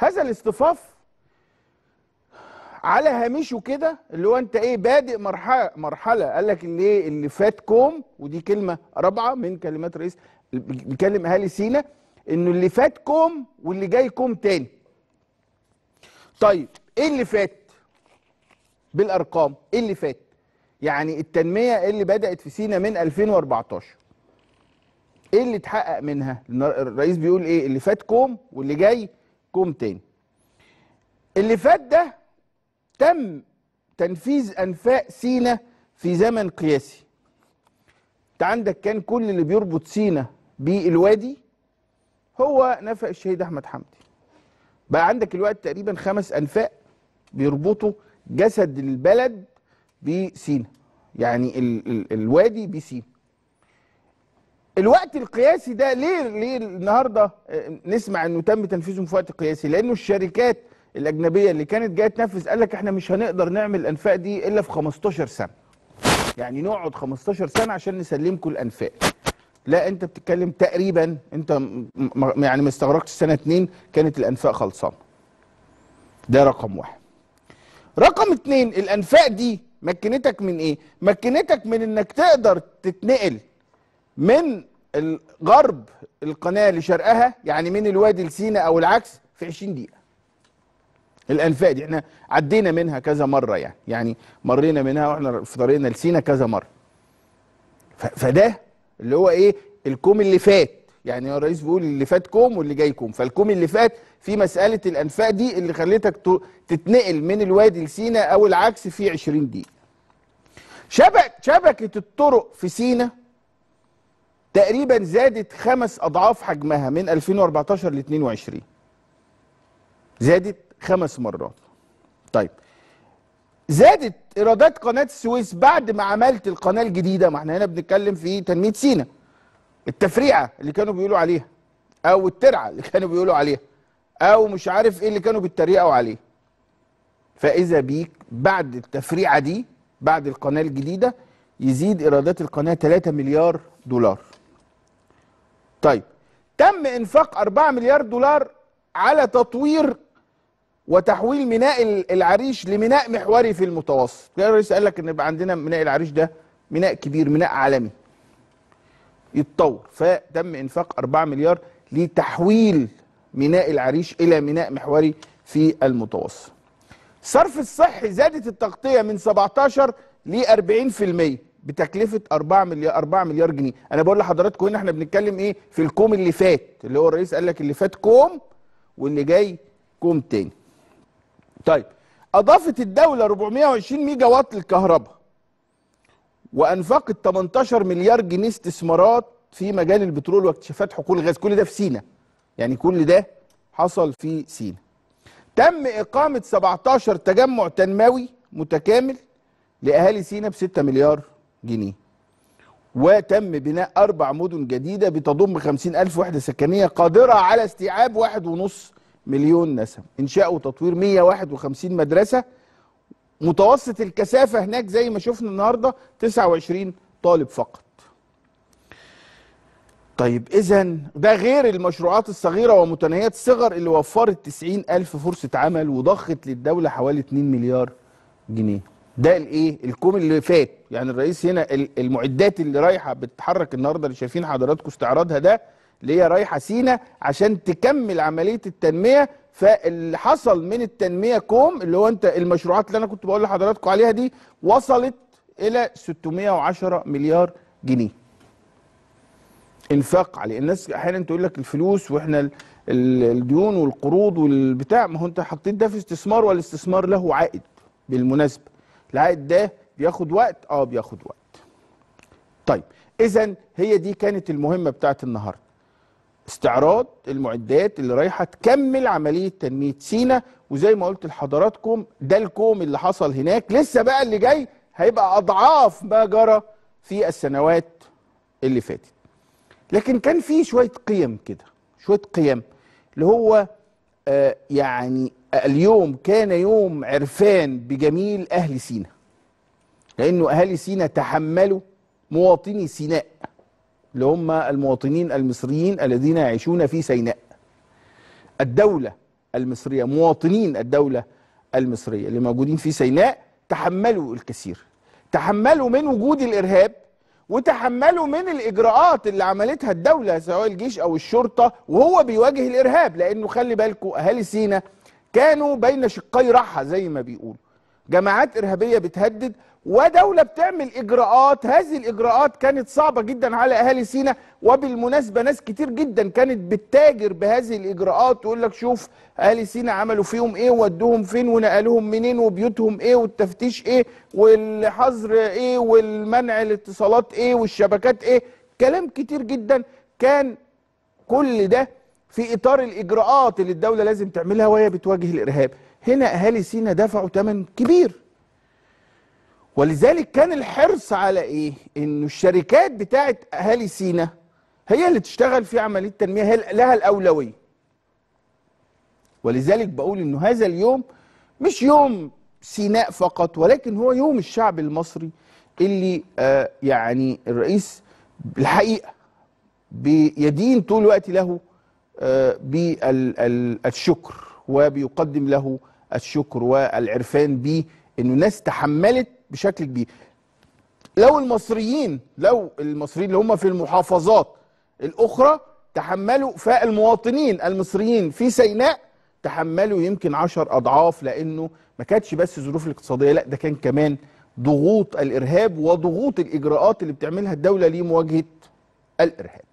هذا الاصطفاف على هامشه كده اللي هو انت ايه بادئ مرحله مرحله قال لك اللي ايه اللي فات كوم ودي كلمه رابعه من كلمات رئيس بيكلم اهالي سينا انه اللي فات كوم واللي جاي كوم تاني طيب ايه اللي فات بالارقام ايه اللي فات يعني التنميه اللي بدات في سينا من 2014 ايه اللي اتحقق منها الرئيس بيقول ايه اللي فات كوم واللي جاي كوم تاني اللي فات ده تم تنفيذ انفاق سينا في زمن قياسي انت عندك كان كل اللي بيربط سينا بالوادي هو نفق الشهيد احمد حمدي بقى عندك الوقت تقريبا خمس انفاق بيربطوا جسد البلد بسينا يعني ال ال الوادي بسينا الوقت القياسي ده ليه ليه النهارده آه، نسمع انه تم تنفيذه في وقت قياسي لانه الشركات الاجنبيه اللي كانت جايه تنفذ قال لك احنا مش هنقدر نعمل الانفاق دي الا في 15 سنه يعني نقعد 15 سنه عشان نسلمكم الانفاق لا انت بتتكلم تقريبا انت يعني ما استغرقتش سنه اتنين كانت الانفاق خلصانه ده رقم واحد رقم اتنين الانفاق دي مكنتك من ايه مكنتك من انك تقدر تتنقل من الغرب القناه لشرقها يعني من الوادي لسينا او العكس في 20 دقيقه الانفاق دي احنا عدينا منها كذا مره يعني يعني مرينا منها واحنا في طريقنا لسينا كذا مره فده اللي هو ايه الكوم اللي فات يعني الرئيس بيقول اللي فات كوم واللي جاي كوم فالكوم اللي فات في مساله الانفاق دي اللي خلتك تتنقل من الوادي لسينا او العكس في 20 دقيقه شبك شبكه الطرق في سينا تقريبا زادت خمس اضعاف حجمها من 2014 ل 22 زادت خمس مرات طيب زادت ايرادات قناه السويس بعد ما عملت القناه الجديده ما احنا هنا بنتكلم في تنميه سينا التفريعه اللي كانوا بيقولوا عليها او الترعه اللي كانوا بيقولوا عليها او مش عارف ايه اللي كانوا بيتريقوا عليه فاذا بيك بعد التفريعه دي بعد القناه الجديده يزيد ايرادات القناه 3 مليار دولار طيب تم انفاق 4 مليار دولار على تطوير وتحويل ميناء العريش لميناء محوري في المتوسط يا رئيس قال لك ان يبقى عندنا ميناء العريش ده ميناء كبير ميناء عالمي يتطور فتم انفاق 4 مليار لتحويل ميناء العريش الى ميناء محوري في المتوسط صرف الصحي زادت التغطيه من 17 ل 40% بتكلفه 4 مليار 4 مليار جنيه انا بقول لحضراتكم هنا احنا بنتكلم ايه في الكوم اللي فات اللي هو الرئيس قال لك اللي فات كوم واللي جاي كوم تاني طيب اضافت الدوله 420 ميجا وات للكهرباء وانفقت 18 مليار جنيه استثمارات في مجال البترول واكتشافات حقول الغاز كل ده في سينا يعني كل ده حصل في سينا تم اقامه 17 تجمع تنموي متكامل لاهالي سينا ب 6 مليار جنيه وتم بناء أربع مدن جديدة بتضم 50000 وحدة سكنية قادرة على استيعاب 1.5 مليون نسم إنشاء وتطوير 151 مدرسة متوسط الكثافة هناك زي ما شفنا النهاردة 29 طالب فقط طيب إذا ده غير المشروعات الصغيرة ومتناهيات الصغر اللي وفرت 90 ألف فرصة عمل وضخت للدولة حوالي 2 مليار جنيه ده الايه الكوم اللي فات يعني الرئيس هنا المعدات اللي رايحه بتتحرك النهارده اللي شايفين حضراتكم استعراضها ده اللي هي رايحه سينا عشان تكمل عمليه التنميه فاللي حصل من التنميه كوم اللي هو انت المشروعات اللي انا كنت بقول لحضراتكم عليها دي وصلت الى 610 مليار جنيه انفاق عليه الناس احيانا تقول لك الفلوس واحنا الديون والقروض والبتاع ما هو انت حطيت ده في استثمار والاستثمار له عائد بالمناسبه العائد ده بياخد وقت اه بياخد وقت طيب اذا هي دي كانت المهمه بتاعت النهارده استعراض المعدات اللي رايحه تكمل عمليه تنميه سينا وزي ما قلت لحضراتكم ده الكوم اللي حصل هناك لسه بقى اللي جاي هيبقى اضعاف ما جرى في السنوات اللي فاتت لكن كان في شويه قيم كده شويه قيم اللي هو آه يعني اليوم كان يوم عرفان بجميل أهل سينا لأنه أهالي سينا تحملوا مواطني سيناء اللي هم المواطنين المصريين الذين يعيشون في سيناء الدولة المصرية مواطنين الدولة المصرية اللي موجودين في سيناء تحملوا الكثير تحملوا من وجود الإرهاب وتحملوا من الإجراءات اللي عملتها الدولة سواء الجيش أو الشرطة وهو بيواجه الإرهاب لأنه خلي بالكم أهالي سينا كانوا بين شقي رحى زي ما بيقولوا جماعات إرهابية بتهدد ودولة بتعمل إجراءات هذه الإجراءات كانت صعبة جدا على أهالي سينا وبالمناسبة ناس كتير جدا كانت بتتاجر بهذه الإجراءات تقول لك شوف أهالي سينا عملوا فيهم إيه ودوهم فين ونقلوهم منين وبيوتهم إيه والتفتيش إيه والحظر إيه والمنع الاتصالات إيه والشبكات إيه كلام كتير جدا كان كل ده في اطار الاجراءات اللي الدوله لازم تعملها وهي بتواجه الارهاب هنا اهالي سينا دفعوا ثمن كبير ولذلك كان الحرص على ايه انه الشركات بتاعه اهالي سينا هي اللي تشتغل في عمليه التنميه هي لها الاولويه ولذلك بقول انه هذا اليوم مش يوم سيناء فقط ولكن هو يوم الشعب المصري اللي آه يعني الرئيس الحقيقه بيدين طول الوقت له بالشكر وبيقدم له الشكر والعرفان به انه ناس تحملت بشكل كبير لو المصريين لو المصريين اللي هم في المحافظات الاخرى تحملوا فالمواطنين المصريين في سيناء تحملوا يمكن عشر اضعاف لانه ما كانتش بس الظروف الاقتصاديه لا ده كان كمان ضغوط الارهاب وضغوط الاجراءات اللي بتعملها الدوله لمواجهه الارهاب